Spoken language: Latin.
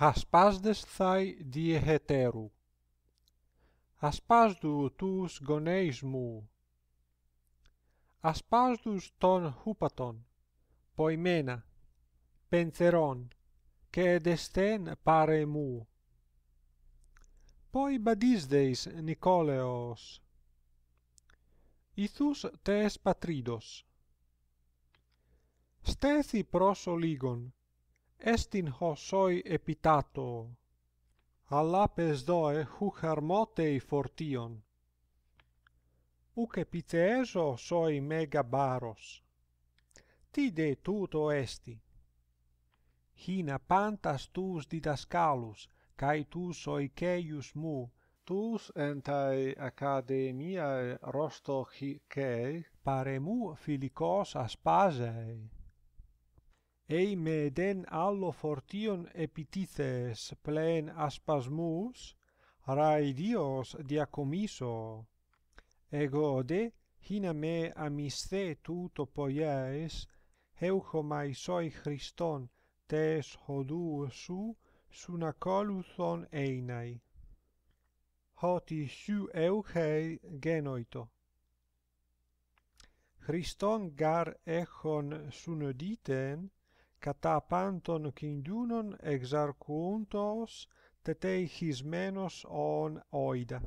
Aspasdes thai dieheteru Aspasdou tous goneis mou Aspasdou ton hupaton poimena penseron k' edesten pare mou Poi badisdeis Nikolaos ithous tes patridos Stethi pros oligon Estin ho soe epitatoo, alapes doe hucermotei fortion. Uc epiteezo soe megabaros. Tide tuto esti? Hina pantas tus didascalus cae tus oeceius mu tus entae Academiae Rostochiae pare mu filikos aspasei ei me den allo fortion epitithes plen aspasmus rai dios diacomiso ego de hina me amisce tuto poies heucho mai soi christon tes hodu su su na coluson einai hoti su euche genoito Christon gar echon sunoditen Cata panton kindiunon exarquuntos, tetei hismenos on oida.